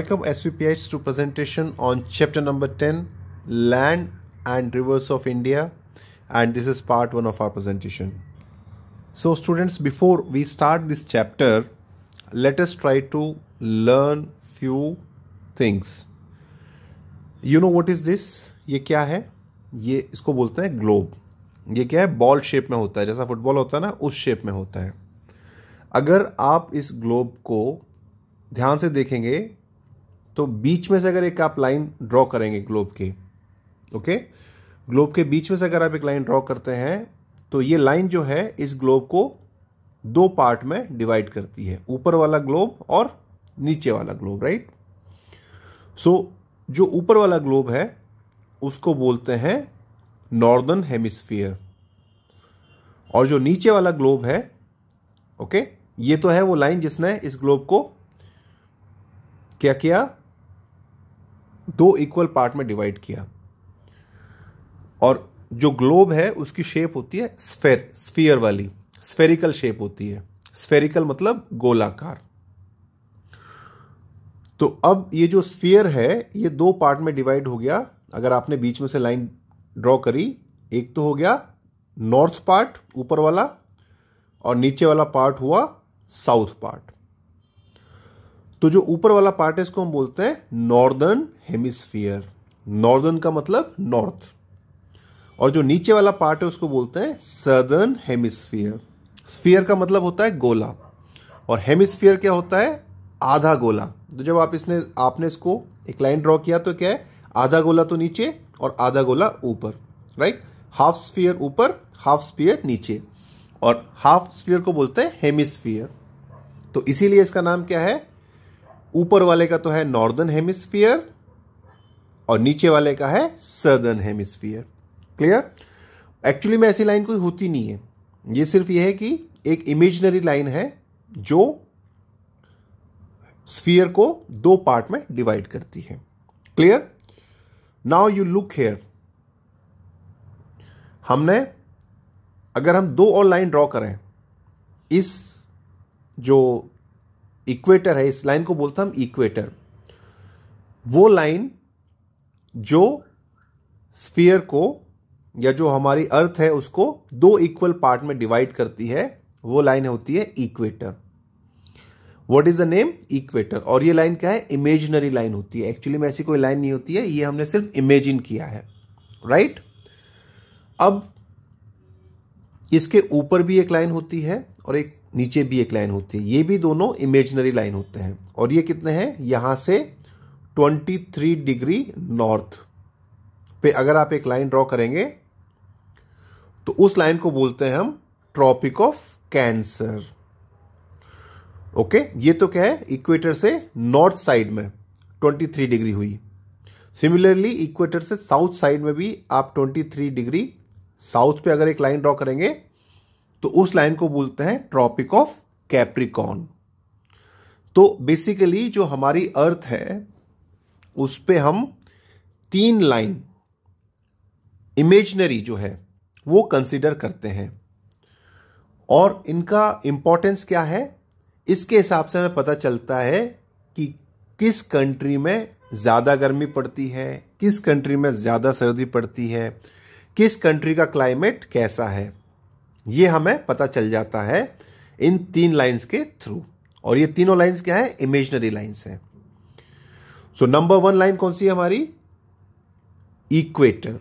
Welcome SVPH to presentation on chapter number 10 land and rivers of India and this is part one of our presentation. So students before we start this chapter let us try to learn few things. You know what is this? ये क्या है ये इसको बोलते हैं globe ये क्या है बॉल शेप में होता है जैसा फुटबॉल होता है ना उस शेप में होता है अगर आप इस ग्लोब को ध्यान से देखेंगे तो बीच में से अगर एक आप लाइन ड्रॉ करेंगे ग्लोब के ओके ग्लोब के बीच में से अगर आप एक लाइन ड्रॉ करते हैं तो ये लाइन जो है इस ग्लोब को दो पार्ट में डिवाइड करती है ऊपर वाला ग्लोब और नीचे वाला ग्लोब राइट सो जो ऊपर वाला ग्लोब है उसको बोलते हैं नॉर्दर्न हेमिस्फीयर और जो नीचे वाला ग्लोब है ओके ये तो है वो लाइन जिसने इस ग्लोब को क्या किया दो इक्वल पार्ट में डिवाइड किया और जो ग्लोब है उसकी शेप होती है स्फेर स्फीयर वाली स्फेरिकल शेप होती है स्फेरिकल मतलब गोलाकार तो अब ये जो स्फीयर है ये दो पार्ट में डिवाइड हो गया अगर आपने बीच में से लाइन ड्रॉ करी एक तो हो गया नॉर्थ पार्ट ऊपर वाला और नीचे वाला पार्ट हुआ साउथ पार्ट तो जो ऊपर वाला पार्ट है इसको हम बोलते हैं नॉर्दर्न हेमिस्फीयर नॉर्दर्न का मतलब नॉर्थ और जो नीचे वाला पार्ट है उसको बोलते हैं सदर्न हेमिस्फीयर स्फीयर का मतलब होता है गोला और हेमिस्फीयर क्या होता है आधा गोला तो जब आप इसने आपने इसको एक लाइन ड्रॉ किया तो क्या है आधा गोला तो नीचे और आधा गोला ऊपर राइट हाफ स्फीयर ऊपर हाफ स्फीयर नीचे और हाफ स्फीयर को बोलते हैं हेमिस्फीयर तो इसीलिए इसका नाम क्या है ऊपर वाले का तो है नॉर्दर्न हेमिस्फीयर और नीचे वाले का है सदर्न हेमिस्फीयर क्लियर एक्चुअली में ऐसी लाइन कोई होती नहीं है ये सिर्फ ये है कि एक इमेजनरी लाइन है जो स्फीयर को दो पार्ट में डिवाइड करती है clear now you look here हमने अगर हम दो और लाइन ड्रॉ करें इस जो इक्वेटर है इस लाइन को बोलते हम इक्वेटर वो लाइन जो स्फीयर को या जो हमारी अर्थ है उसको दो इक्वल पार्ट में डिवाइड करती है वो लाइन होती है equator what is the name equator और ये लाइन क्या है इमेजिनरी लाइन होती है एक्चुअली में ऐसी कोई लाइन नहीं होती है ये हमने सिर्फ इमेजिन किया है राइट right? अब इसके ऊपर भी एक लाइन होती है और एक नीचे भी एक लाइन होती है ये भी दोनों इमेजिनरी लाइन होते हैं और ये कितने हैं यहां से 23 डिग्री नॉर्थ पे अगर आप एक लाइन ड्रॉ करेंगे तो उस लाइन को बोलते हैं हम ट्रॉपिक ऑफ कैंसर ओके ये तो क्या है इक्वेटर से नॉर्थ साइड में 23 डिग्री हुई सिमिलरली इक्वेटर से साउथ साइड में भी आप 23 डिग्री साउथ पे अगर एक लाइन ड्रॉ करेंगे तो उस लाइन को बोलते हैं ट्रॉपिक ऑफ कैप्रिकॉन तो बेसिकली जो हमारी अर्थ है उस पर हम तीन लाइन इमेजनरी जो है वो कंसिडर करते हैं और इनका इम्पोर्टेंस क्या है इसके हिसाब से हमें पता चलता है कि किस कंट्री में ज़्यादा गर्मी पड़ती है किस कंट्री में ज़्यादा सर्दी पड़ती है किस कंट्री का क्लाइमेट कैसा है ये हमें पता चल जाता है इन तीन लाइंस के थ्रू और ये तीनों लाइंस क्या है इमेजनरी लाइंस हैं सो नंबर वन लाइन कौन सी है हमारी इक्वेटर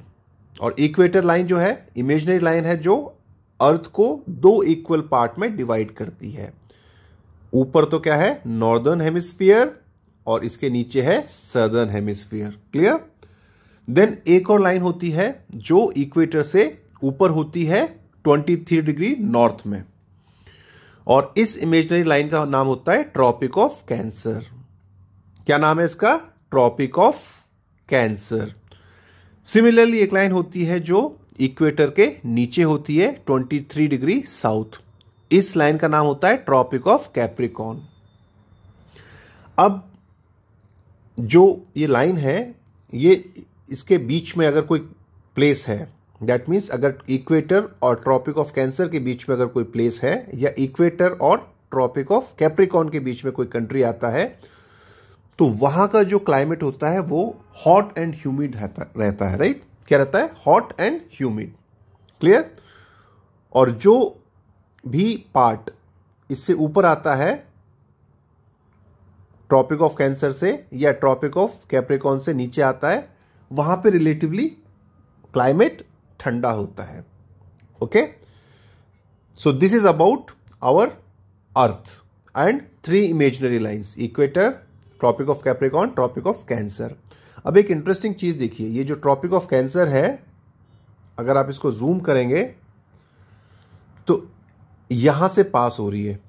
और इक्वेटर लाइन जो है इमेजनरी लाइन है जो अर्थ को दो इक्वल पार्ट में डिवाइड करती है ऊपर तो क्या है नॉर्दर्न हेमिस्फीयर और इसके नीचे है सदर्न हेमिस्फीयर क्लियर देन एक और लाइन होती है जो इक्वेटर से ऊपर होती है 23 डिग्री नॉर्थ में और इस इमेजनरी लाइन का नाम होता है ट्रॉपिक ऑफ कैंसर क्या नाम है इसका ट्रॉपिक ऑफ कैंसर सिमिलरली एक लाइन होती है जो इक्वेटर के नीचे होती है 23 डिग्री साउथ इस लाइन का नाम होता है ट्रॉपिक ऑफ कैप्रिकॉन अब जो ये लाइन है ये इसके बीच में अगर कोई प्लेस है दैट मीन्स अगर इक्वेटर और ट्रॉपिक ऑफ कैंसर के बीच में अगर कोई प्लेस है या इक्वेटर और ट्रॉपिक ऑफ कैप्रिकॉन के बीच में कोई कंट्री आता है तो वहां का जो क्लाइमेट होता है वो हॉट एंड ह्यूमिड रहता है राइट क्या रहता है हॉट एंड ह्यूमिड क्लियर और जो भी पार्ट इससे ऊपर आता है ट्रॉपिक ऑफ कैंसर से या ट्रॉपिक ऑफ कैप्रिकॉन से नीचे आता है वहां पे रिलेटिवली क्लाइमेट ठंडा होता है okay so this is about our earth and three imaginary lines equator tropic of Capricorn tropic of Cancer अब एक इंटरेस्टिंग चीज़ देखिए ये जो ट्रॉपिक ऑफ कैंसर है अगर आप इसको जूम करेंगे तो यहाँ से पास हो रही है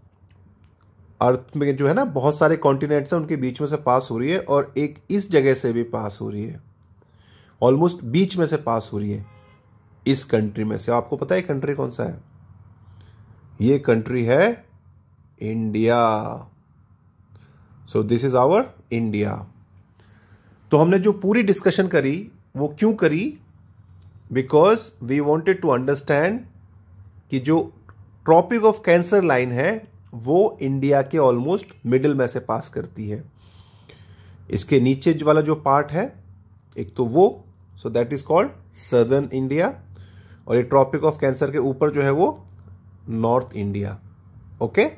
अर्थ में जो है ना बहुत सारे कॉन्टिनेंट्स हैं उनके बीच में से पास हो रही है और एक इस जगह से भी पास हो रही है ऑलमोस्ट बीच में से पास हो रही है इस कंट्री में से आपको पता है कंट्री कौन सा है ये कंट्री है India so this is our India तो हमने जो पूरी डिस्कशन करी वो क्यों करी because we wanted to understand कि जो ट्रॉपिक ऑफ कैंसर लाइन है वो इंडिया के ऑलमोस्ट मिडिल में से पास करती है इसके नीचे वाला जो पार्ट है एक तो वो so that is called southern India और ये ट्रॉपिक ऑफ कैंसर के ऊपर जो है वो north India okay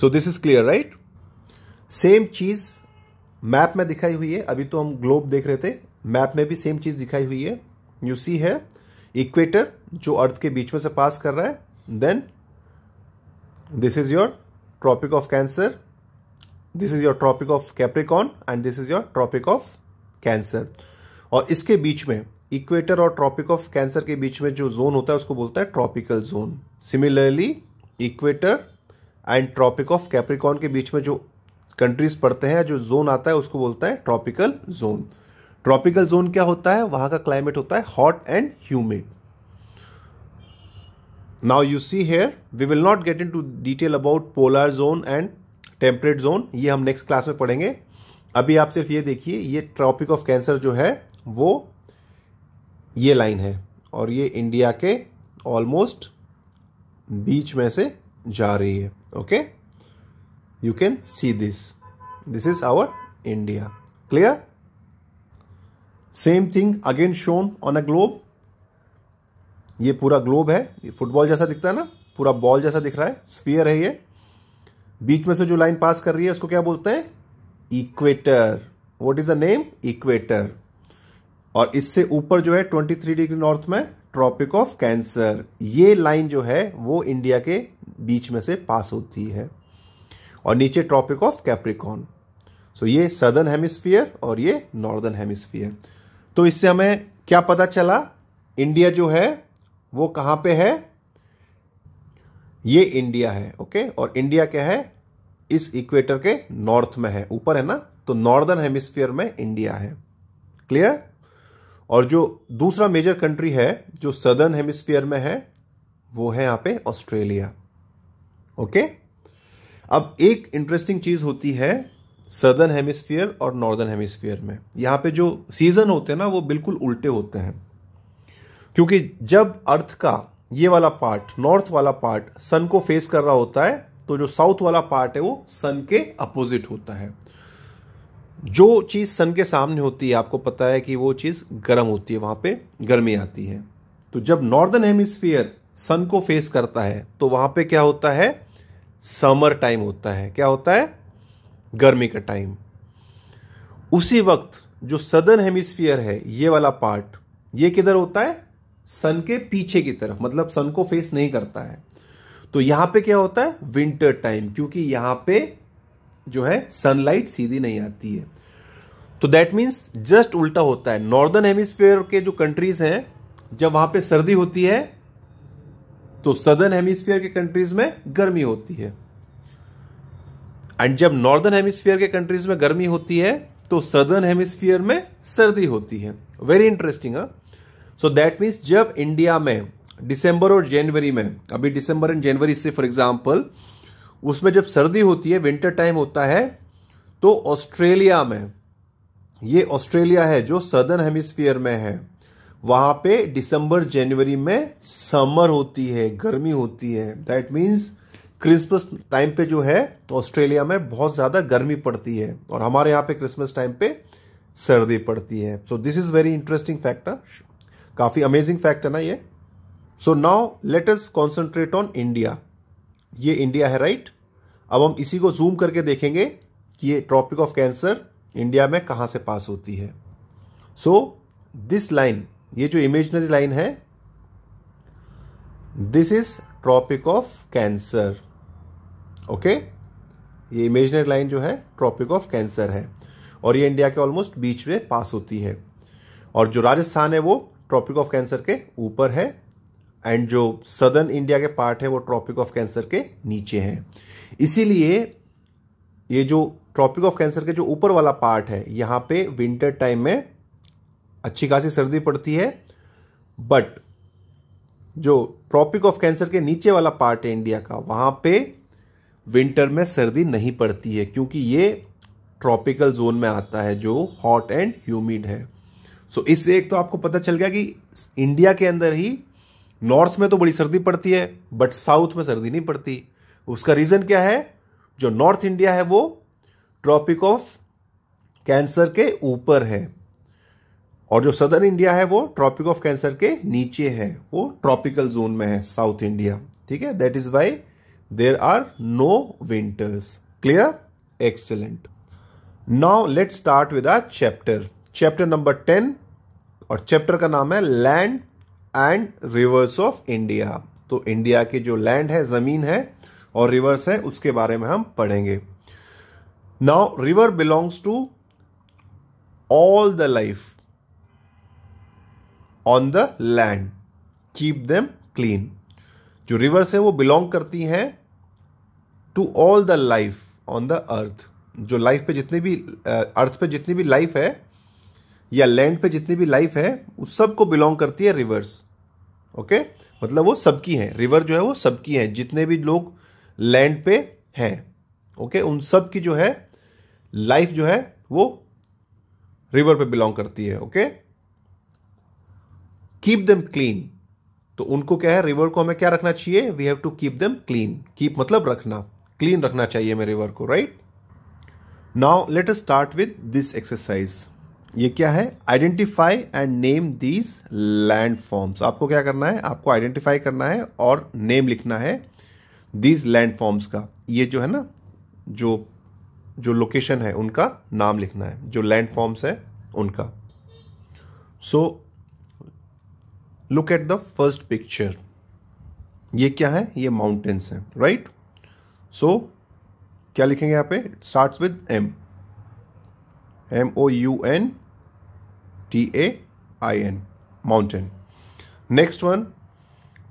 so this is clear right same चीज़ मैप में दिखाई हुई है अभी तो हम ग्लोब देख रहे थे मैप में भी सेम चीज़ दिखाई हुई है यू सी है इक्वेटर जो अर्थ के बीच में से पास कर रहा है then this is your tropic of Cancer this is your tropic of Capricorn and this is your tropic of Cancer और इसके बीच में इक्वेटर और ट्रॉपिक ऑफ कैंसर के बीच में जो जोन होता है उसको बोलता है tropical zone similarly equator and tropic of Capricorn के बीच में जो कंट्रीज पढ़ते हैं जो जोन आता है उसको बोलता है ट्रॉपिकल जोन ट्रॉपिकल जोन क्या होता है वहां का क्लाइमेट होता है hot and humid now you see here we will not get into detail about polar zone and temperate zone ये हम नेक्स्ट क्लास में पढ़ेंगे अभी आप सिर्फ ये देखिए ये ट्रॉपिक ऑफ कैंसर जो है वो ये लाइन है और ये इंडिया के ऑलमोस्ट बीच में से जा रही है okay okay? you can see this. This is our India. Clear? Same thing again shown on a globe ये पूरा ग्लोब है ये फुटबॉल जैसा दिखता है ना पूरा बॉल जैसा दिख रहा है स्पीयर है ये बीच में से जो लाइन पास कर रही है उसको क्या बोलते हैं equator what is the name equator और इससे ऊपर जो है 23 डिग्री नॉर्थ में ट्रॉपिक ऑफ कैंसर ये लाइन जो है वो इंडिया के बीच में से पास होती है और नीचे ट्रॉपिक ऑफ कैप्रिकॉन सो ये सदर्न हेमिस्फीयर और ये नॉर्दर्न हेमिस्फीयर तो इससे हमें क्या पता चला इंडिया जो है वो कहाँ पे है ये इंडिया है ओके और इंडिया क्या है इस इक्वेटर के नॉर्थ में है ऊपर है ना तो नॉर्दर्न हेमिस्फीयर में इंडिया है क्लियर और जो दूसरा मेजर कंट्री है जो सदर्न हेमिस्फीयर में है वो है यहाँ पे ऑस्ट्रेलिया ओके okay? अब एक इंटरेस्टिंग चीज़ होती है सदर्न हेमिस्फीयर और नॉर्दर्न हेमिस्फीयर में यहाँ पे जो सीज़न होते हैं ना वो बिल्कुल उल्टे होते हैं क्योंकि जब अर्थ का ये वाला पार्ट नॉर्थ वाला पार्ट सन को फेस कर रहा होता है तो जो साउथ वाला पार्ट है वो सन के अपोजिट होता है जो चीज़ सन के सामने होती है आपको पता है कि वो चीज़ गर्म होती है वहाँ पे गर्मी आती है तो जब नॉर्दर्न हेमिस्फीयर सन को फेस करता है तो वहाँ पे क्या होता है समर टाइम होता है क्या होता है गर्मी का टाइम उसी वक्त जो सदर्न हेमिस्फीयर है ये वाला पार्ट ये किधर होता है सन के पीछे की तरफ मतलब सन को फेस नहीं करता है तो यहां पे क्या होता है विंटर टाइम क्योंकि यहां पे जो है सनलाइट सीधी नहीं आती है तो दैट मीन्स जस्ट उल्टा होता है नॉर्दर्न हेमिस्फीयर के जो कंट्रीज हैं जब वहां पे सर्दी होती है तो सदर्न हेमिस्फीयर के कंट्रीज में गर्मी होती है एंड जब नॉर्दर्न हेमिस्फीयर के कंट्रीज में गर्मी होती है तो सदर्न हेमिस्फीयर में सर्दी होती है very interesting so that means जब इंडिया में डिसंबर और जनवरी में अभी डिसंबर एंड जनवरी से फॉर एग्जाम्पल उसमें जब सर्दी होती है विंटर टाइम होता है तो ऑस्ट्रेलिया में ये ऑस्ट्रेलिया है जो सदर्न हेमिस्फीयर में है वहाँ पे दिसंबर जनवरी में समर होती है गर्मी होती है दैट मीन्स क्रिसमस टाइम पे जो है ऑस्ट्रेलिया में बहुत ज़्यादा गर्मी पड़ती है और हमारे यहाँ पे क्रिसमस टाइम पे सर्दी पड़ती है so this is very interesting factor काफ़ी अमेजिंग फैक्ट है ना ये so now let us concentrate on India ये इंडिया है राइट right? अब हम इसी को जूम करके देखेंगे कि ये ट्रॉपिक ऑफ कैंसर इंडिया में कहाँ से पास होती है सो दिस लाइन ये जो इमेजनरी लाइन है this is tropic of cancer okay ये इमेजनरी लाइन जो है ट्रॉपिक ऑफ कैंसर है और ये इंडिया के ऑलमोस्ट बीच में पास होती है और जो राजस्थान है वो ट्रॉपिक ऑफ कैंसर के ऊपर है एंड जो सदर्न इंडिया के पार्ट है वो ट्रॉपिक ऑफ कैंसर के नीचे हैं इसीलिए ये जो ट्रॉपिक ऑफ कैंसर के जो ऊपर वाला पार्ट है यहाँ पे विंटर टाइम में अच्छी खासी सर्दी पड़ती है बट जो ट्रॉपिक ऑफ कैंसर के नीचे वाला पार्ट है इंडिया का वहाँ पे विंटर में सर्दी नहीं पड़ती है क्योंकि ये ट्रॉपिकल जोन में आता है जो हॉट एंड ह्यूमिड है सो so, इससे एक तो आपको पता चल गया कि इंडिया के अंदर ही नॉर्थ में तो बड़ी सर्दी पड़ती है बट साउथ में सर्दी नहीं पड़ती उसका रीज़न क्या है जो नॉर्थ इंडिया है वो ट्रॉपिक ऑफ कैंसर के ऊपर है और जो सदर इंडिया है वो ट्रॉपिक ऑफ कैंसर के नीचे है वो ट्रॉपिकल जोन में है साउथ इंडिया ठीक है that is why there are no winters clear excellent now let start with our chapter chapter number ten और चैप्टर का नाम है land and rivers of India तो इंडिया के जो लैंड है ज़मीन है और रिवर्स है उसके बारे में हम पढ़ेंगे now river belongs to all the life on the land keep them clean जो रिवर्स है वो बिलोंग करती हैं to all the life on the earth जो लाइफ uh, पे जितनी भी अर्थ पे जितनी भी लाइफ है या लैंड पे जितनी भी लाइफ है उस सबको बिलोंग करती है रिवर्स ओके मतलब वो सबकी हैं रिवर जो है वो सबकी हैं जितने भी लोग लैंड पे हैं ओके उन सब की जो है लाइफ जो है वो रिवर पे बिलोंग करती है ओके कीप देम क्लीन तो उनको क्या है रिवर को हमें क्या रखना चाहिए we have to keep them clean keep मतलब रखना क्लीन रखना चाहिए हमें रिवर को right now let us start with this exercise ये क्या है identify and name these land forms आपको क्या करना है आपको आइडेंटिफाई करना है और नेम लिखना है दीज लैंड फॉर्म्स का ये जो है ना जो जो लोकेशन है उनका नाम लिखना है जो लैंड फॉर्म्स है उनका so so, look at the first picture ये क्या है ये माउंटेन्स हैं राइट सो क्या लिखेंगे यहाँ पे start with M M O U N T A I N mountain next one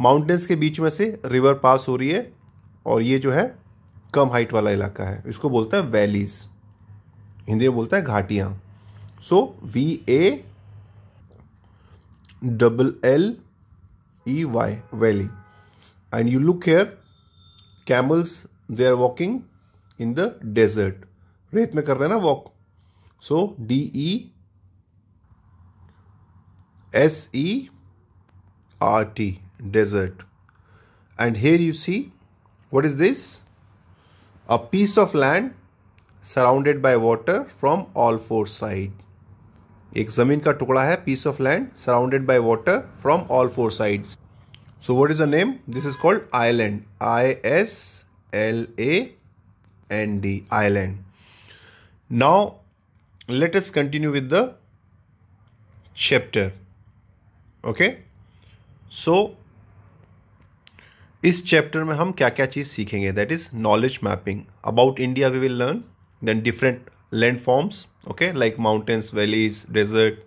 mountains के बीच में से रिवर पास हो रही है और ये जो है कम हाइट वाला इलाका है इसको बोलता है वैलीज हिंदी में बोलता है घाटियाँ so V A double L E Y valley and you look here camels they are walking in the desert Rate me, kar रहे हैं ना D E S E R T D E, S E, R T D E S E what is this? A piece of land surrounded by water from all four sides. एक ज़मीन का टुकड़ा है piece of land surrounded by water from all four sides so what is the name this is called island I S L A N D island now let us continue with the chapter okay so इस chapter में हम क्या क्या चीज़ सीखेंगे that is knowledge mapping about India we will learn then different land forms okay like mountains valleys desert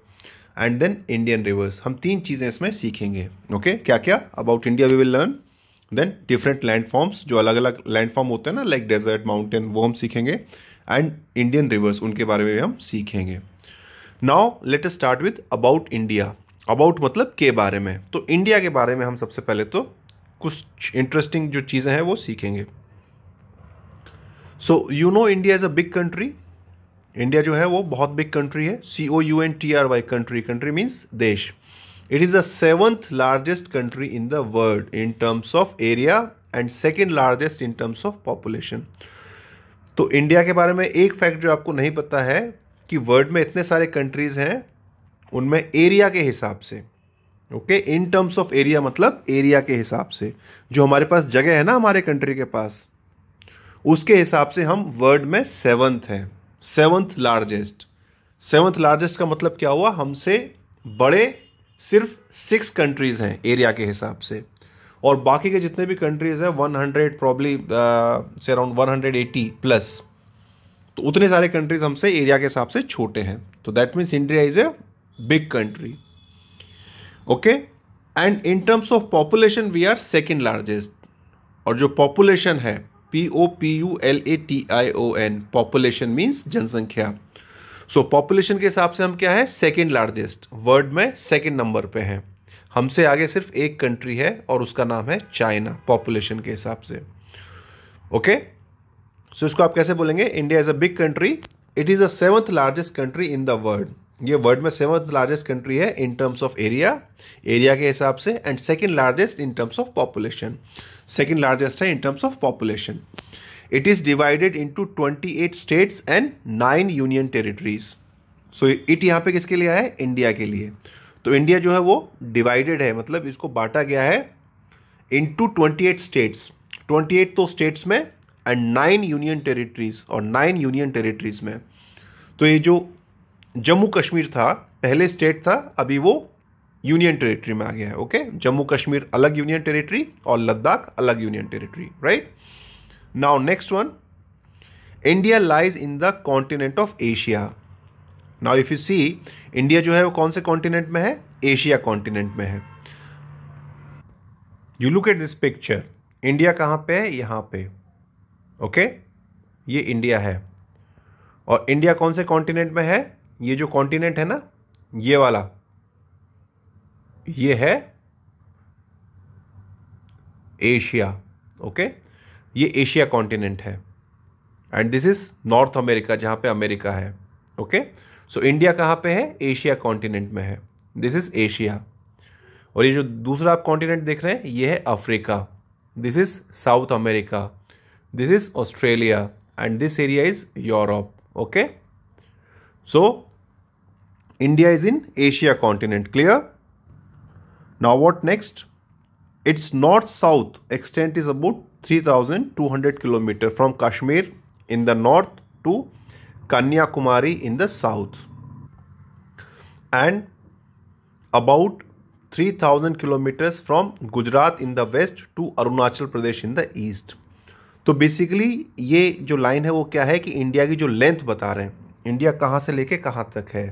and then Indian rivers हम तीन चीज़ें इसमें सीखेंगे ओके okay? क्या क्या about India we will learn then different land forms जो अलग अलग लैंड फॉर्म होते हैं ना लाइक डेजर्ट माउंटेन वो हम सीखेंगे एंड इंडियन रिवर्स उनके बारे में हम सीखेंगे now let start with about India about मतलब के बारे में तो इंडिया के बारे में हम सबसे पहले तो कुछ इंटरेस्टिंग जो चीज़ें हैं वो सीखेंगे so you know India is a big country India जो है वो बहुत बिग कंट्री है C O U N T R Y country country means देश it is the seventh largest country in the world in terms of area and second largest in terms of population तो India के बारे में एक fact जो आपको नहीं पता है कि वर्ल्ड में इतने सारे कंट्रीज़ हैं उनमें एरिया के हिसाब से okay in terms of area मतलब एरिया के हिसाब से जो हमारे पास जगह है ना हमारे कंट्री के पास उसके हिसाब से हम वर्ल्ड में सेवंथ हैं सेवंथ लार्जेस्ट सेवन्थ लार्जेस्ट का मतलब क्या हुआ हमसे बड़े सिर्फ सिक्स कंट्रीज़ हैं एरिया के हिसाब से और बाकी के जितने भी कंट्रीज़ हैं वन हंड्रेड प्रॉब्ली से around one hundred eighty plus तो उतने सारे कंट्रीज़ हमसे एरिया के हिसाब से छोटे हैं तो that means India is a big country okay and in terms of population we are second largest और जो पॉपुलेशन है P O P U L A T I O N population means जनसंख्या सो पॉपुलेशन के हिसाब से हम क्या है सेकेंड लार्जेस्ट वर्ल्ड में सेकेंड नंबर पे हैं हमसे आगे सिर्फ एक कंट्री है और उसका नाम है चाइना पॉपुलेशन के हिसाब से ओके okay? सो so, इसको आप कैसे बोलेंगे India is a big country it is a seventh largest country in the world ये वर्ल्ड में सेवंथ लार्जेस्ट कंट्री है in terms of area area के हिसाब से and second largest in terms of population second largest है in terms of population it is divided into twenty eight states and nine union territories. So it यहाँ पे किसके लिए आया है इंडिया के लिए तो इंडिया जो है वो डिवाइडेड है मतलब इसको बांटा गया है into twenty eight states twenty eight तो स्टेट्स में एंड नाइन यूनियन टेरिटरीज और नाइन यूनियन टेरिटरीज में तो ये जो जम्मू कश्मीर था पहले स्टेट था अभी वो यूनियन टेरिटरी में आ गया है ओके जम्मू कश्मीर अलग यूनियन टेरिटरी और लद्दाख अलग union territory right now next one India lies in the continent of Asia now if you see India जो है वो कौन से कॉन्टिनेंट में है एशिया कॉन्टिनेंट में है you look at this picture India कहां पे है यहां पे ओके okay? ये इंडिया है और इंडिया कौन से कॉन्टिनेंट में है ये जो कॉन्टिनेंट है ना ये वाला ये है एशिया ओके ये एशिया कॉन्टिनेंट है and this is North America जहां पे अमेरिका है ओके सो इंडिया कहां पे है एशिया कॉन्टिनेंट में है दिस इज एशिया और ये जो दूसरा आप कॉन्टिनेंट देख रहे हैं ये है Africa this is South America this is Australia and this area is Europe okay so India is in Asia continent clear Now what next? Its north-south extent is about 3200 kilometer from Kashmir in the north to Kanyakumari in the south and about 3000 kilometers from Gujarat in the west to Arunachal Pradesh in the east. तो basically ये जो line है वो क्या है कि India की जो लेंथ बता रहे हैं इंडिया कहाँ से लेके कहाँ तक है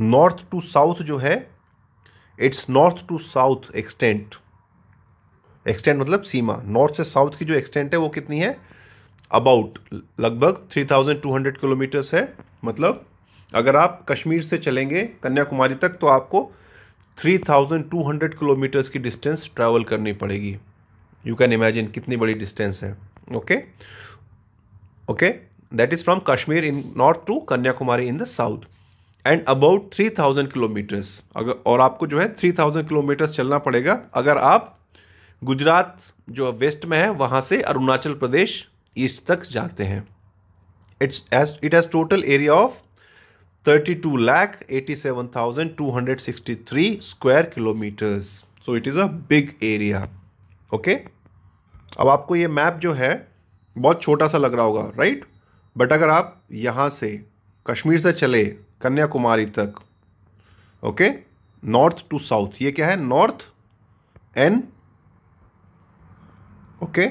नॉर्थ टू साउथ जो है it's north to south extent extent मतलब सीमा नॉर्थ से साउथ की जो एक्सटेंट है वो कितनी है अबाउट लगभग three thousand two hundred kilometres है मतलब अगर आप कश्मीर से चलेंगे कन्याकुमारी तक तो आपको 3,200 किलोमीटर्स की डिस्टेंस ट्रैवल करनी पड़ेगी यू कैन इमेजिन कितनी बड़ी डिस्टेंस है okay okay that is from Kashmir in north to Kanyakumari in the south and about three thousand kilometres अगर और आपको जो है थ्री थाउजेंड किलोमीटर्स चलना पड़ेगा अगर आप गुजरात जो वेस्ट में है वहाँ से अरुणाचल प्रदेश ईस्ट तक जाते हैं it's as it has total area of thirty two lakh eighty seven thousand two hundred sixty three square kilometres so it is a big area okay अब आपको ये मैप जो है बहुत छोटा सा लग रहा होगा राइट right? बट अगर आप यहाँ से कश्मीर से चले कन्याकुमारी तक ओके नॉर्थ टू साउथ ये क्या है north N okay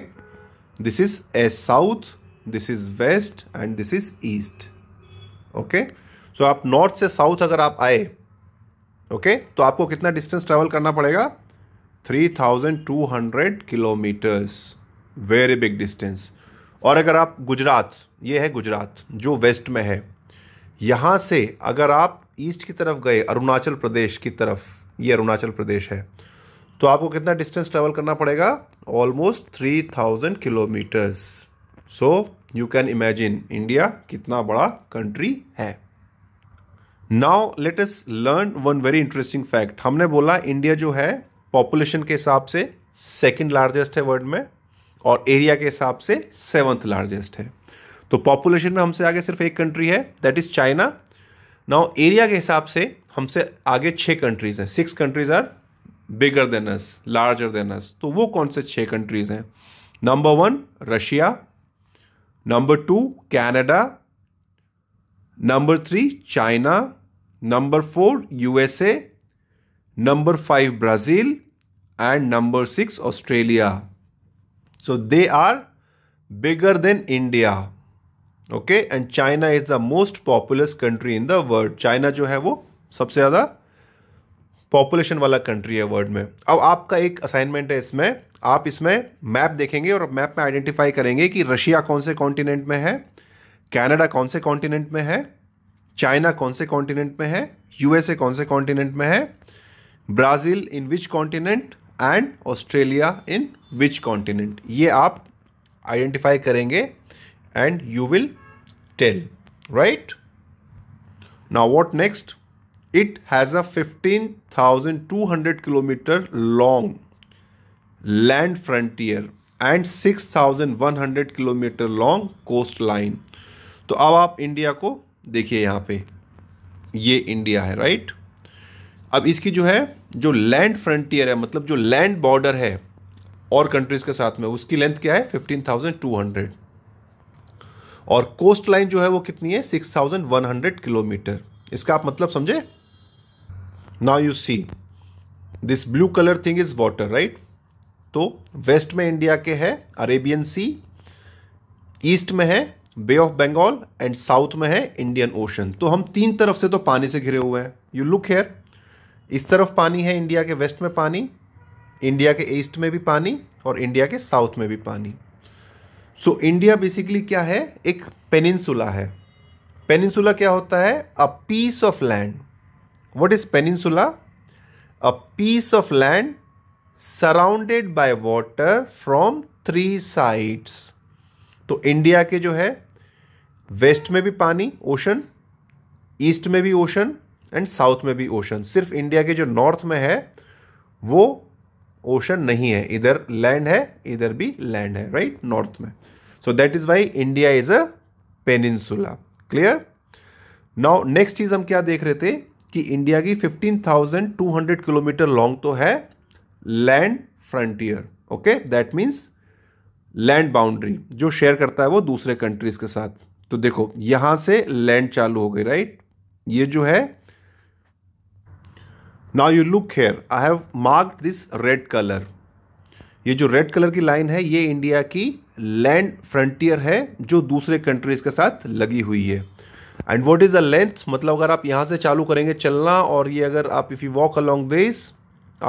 this is a south this is west and this is east okay so आप नॉर्थ से साउथ अगर आप आए ओके okay? तो आपको कितना डिस्टेंस ट्रैवल करना पड़ेगा three thousand two hundred kilometres very big distance और अगर आप गुजरात ये है गुजरात जो वेस्ट में है यहाँ से अगर आप ईस्ट की तरफ गए अरुणाचल प्रदेश की तरफ ये अरुणाचल प्रदेश है तो आपको कितना डिस्टेंस ट्रेवल करना पड़ेगा almost three thousand kilometres so you can imagine India कितना बड़ा कंट्री है now let us learn one very interesting fact हमने बोला इंडिया जो है पॉपुलेशन के हिसाब से सेकेंड लार्जेस्ट है वर्ल्ड में और एरिया के हिसाब से सेवन्थ लार्जेस्ट है तो पॉपुलेशन में हमसे आगे सिर्फ एक कंट्री है that is China now area के हिसाब से हमसे आगे छः कंट्रीज हैं six countries are bigger than us larger than us तो वो कौन से छः कंट्रीज हैं number one Russia number two Canada number three China number four USA number five Brazil and number six Australia so they are bigger than India okay and China is the most populous country in the world China जो है वो सबसे ज़्यादा population वाला country है world में अब आपका एक असाइनमेंट है इसमें आप इसमें मैप देखेंगे और मैप में आइडेंटिफाई करेंगे कि रशिया कौन से कॉन्टिनेंट में है कैनेडा कौन से कॉन्टिनेंट में है चाइना कौन से कॉन्टिनेंट में है यूएसए कौन से कॉन्टिनेंट में है Brazil in which continent and Australia in which continent ये आप आइडेंटिफाई करेंगे and you will tell, right? Now what next? It has a 15,200 kilometer long land frontier and 6,100 kilometre long coastline line तो अब आप India को देखिए यहाँ पे ये इंडिया है राइट अब इसकी जो है जो लैंड फ्रंटियर है मतलब जो लैंड बॉर्डर है और कंट्रीज़ के साथ में उसकी लेंथ क्या है 15,200 और कोस्ट लाइन जो है वो कितनी है six thousand one hundred kilometre इसका आप मतलब समझे now you see this blue colour thing is water right तो वेस्ट में इंडिया के है अरेबियन सी ईस्ट में है bay of Bengal and south में है इंडियन ओशन तो हम तीन तरफ से तो पानी से घिरे हुए हैं यू लुक हेयर इस तरफ पानी है इंडिया के वेस्ट में पानी इंडिया के ईस्ट में भी पानी और इंडिया के साउथ में भी पानी सो इंडिया बेसिकली क्या है एक पेनिनसुला है पेनिनसुला क्या होता है a piece of land what is peninsula a piece of land surrounded by water from three sides तो इंडिया के जो है वेस्ट में भी पानी ओशन ईस्ट में भी ओशन एंड साउथ में भी ओशन सिर्फ इंडिया के जो नॉर्थ में है वो ओशन नहीं है इधर लैंड है इधर भी लैंड है राइट right? नॉर्थ में so that is why india is a peninsula clear now next चीज हम क्या देख रहे थे कि इंडिया की 15,200 किलोमीटर लॉन्ग तो है land frontier okay that means land boundary जो शेयर करता है वो दूसरे कंट्रीज के साथ तो देखो यहां से लैंड चालू हो गई राइट ये जो है now you look here I have marked this red colour ये जो रेड कलर की लाइन है ये इंडिया की लैंड फ्रंटियर है जो दूसरे कंट्रीज़ के साथ लगी हुई है and what is the length मतलब अगर आप यहाँ से चालू करेंगे चलना और ये अगर आप if you walk along this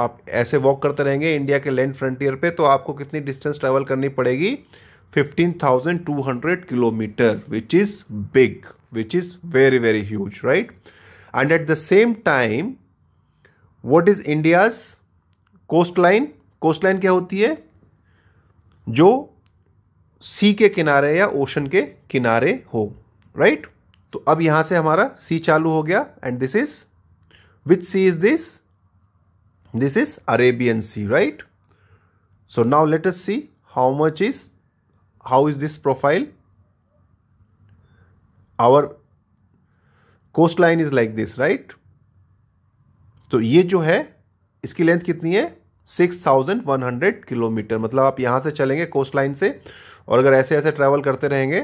आप ऐसे वॉक करते रहेंगे इंडिया के लैंड फ्रंटियर पे तो आपको कितनी डिस्टेंस ट्रैवल करनी पड़ेगी 15,200 kilometre which is big which is very very huge right and at the same time what is India's coast line coast line क्या होती है जो सी के किनारे या ओशन के किनारे हो राइट right? तो अब यहां से हमारा सी चालू हो गया and this is which sea is this this is Arabian sea right so now let us see much is how is this profile our coast line is like this right तो ये जो है इसकी लेंथ कितनी है 6100 kilometre मतलब आप यहां से चलेंगे कोस्ट लाइन से और अगर ऐसे ऐसे ट्रैवल करते रहेंगे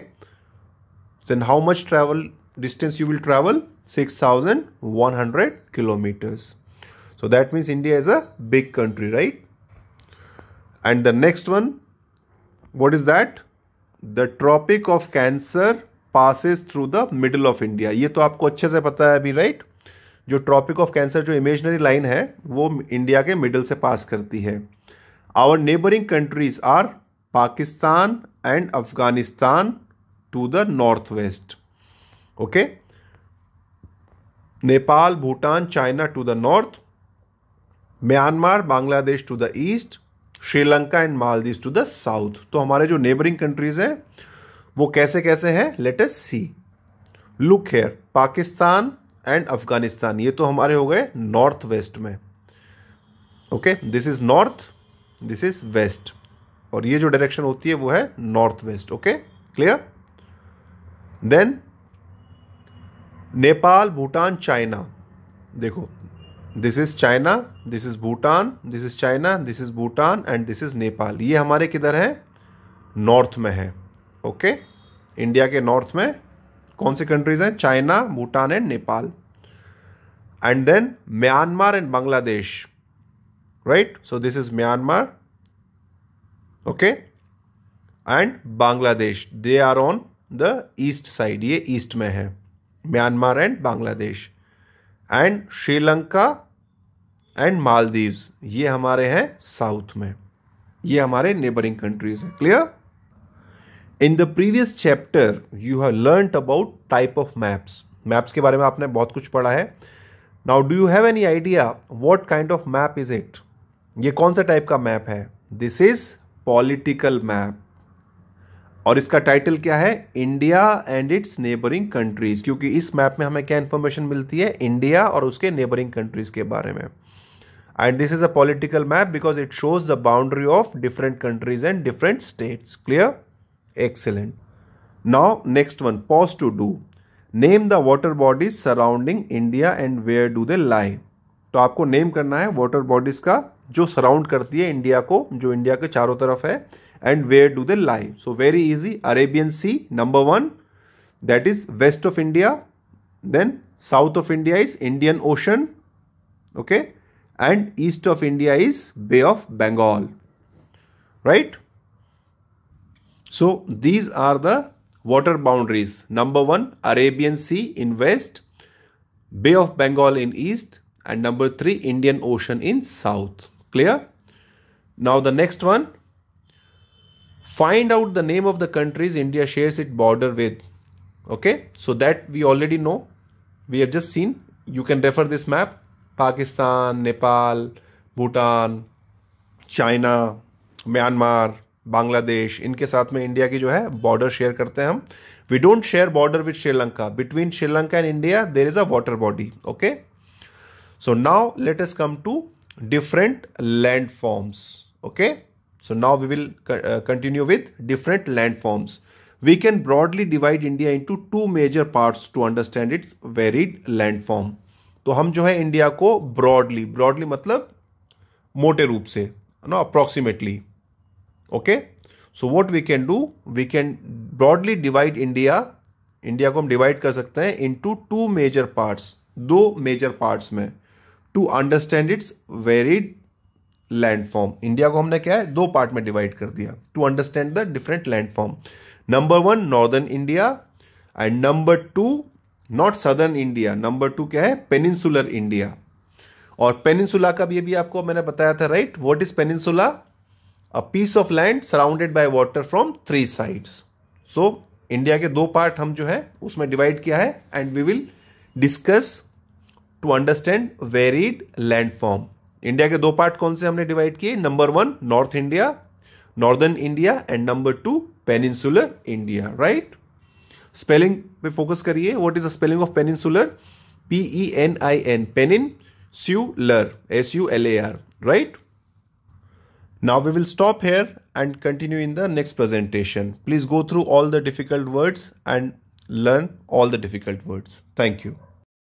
then how much travel distance you will travel six thousand one hundred kilometres so that means India is a big country right and the next one what is that the tropic of cancer passes through the middle of India ये तो आपको अच्छे से पता है अभी right right? जो tropic of cancer जो इमेजनरी लाइन है वो इंडिया के मिडल से पास करती है our neighbouring countries are Pakistan and Afghanistan to the north west okay Nepal Bhutan China to the north Myanmar Bangladesh to the east Sri Lanka and Maldives to the south तो हमारे जो नेबरिंग कंट्रीज हैं वो कैसे कैसे हैं let see look here Pakistan and Afghanistan ये तो हमारे हो गए नॉर्थ वेस्ट में okay this is north this is west और ये जो डायरेक्शन होती है वो है north west okay clear then Nepal Bhutan China देखो this is China this is Bhutan this is China this is Bhutan and this is Nepal ये हमारे किधर है नॉर्थ में है ओके okay? इंडिया के नॉर्थ में कौन सी कंट्रीज हैं China Bhutan and Nepal and then Myanmar and Bangladesh right so this is Myanmar okay and bangladesh they are on the east side ye east mein hai myanmar and bangladesh and sri lanka and maldives ye hamare hain south mein ye hamare neighboring countries hai clear in the previous chapter you have learnt about type of maps maps ke bare mein aapne bahut kuch padha hai now do you have any idea what kind of map is it ये कौन सा type का map है this is political map और इसका title क्या है India and it's neighbouring countries क्योंकि इस मैप में हमें क्या इंफॉर्मेशन मिलती है इंडिया और उसके नेबरिंग कंट्रीज़ के बारे में and this is a political map because it shows the boundary of different countries and different states clear excellent now next one pause to do name the water bodies surrounding India and where do they lie तो आपको name करना है water bodies का जो surround करती है India को जो इंडिया के चारों तरफ है and where do they lie so very easy Arabian sea number one that is west of India then south of India is Indian ocean okay and east of India is bay of Bengal right so these are the water boundaries number one Arabian sea in west bay of Bengal in east and number 3 Indian Ocean in south. Clear? Now the next one. Find out the name of the countries India shares its border with. Okay. So that we already know. We have just seen. You can refer this map. Pakistan, Nepal, Bhutan, China, Myanmar, Bangladesh इनके साथ में India की जो है border share करते हैं हम we don't share border with Sri Lanka between Sri Lanka and India there is a water body okay So now let us come to different landforms. Okay. So now we will continue with different landforms. We can broadly divide India into two major parts to understand its varied landform. तो हम जो है India को broadly broadly मतलब मोटे रूप से है ना approximately okay so what we can do we can broadly divide India India को हम डिवाइड कर सकते हैं इनटू टू मेजर पार्ट्स दो मेजर पार्ट्स में to understand its varied landform India को हमने क्या है दो पार्ट में डिवाइड कर दिया to understand the different landform number one northern India and number two not southern India number two क्या है पेनिनसुलर इंडिया और पेनिनसुला का भी ये भी आपको मैंने बताया था right what is peninsula a piece of land surrounded by water from three sides so India के दो पार्ट हम जो है उसमें डिवाइड किया है and we will discuss to understand varied landform India के दो पार्ट कौन से हमने डिवाइड किए number one north India northern India and number two peninsular India right spelling पे फोकस करिए what is the spelling of peninsular P E N I N peninsular S U L A R right now we will stop here and continue in the next presentation please go through all the difficult words and learn all the difficult words. Thank you.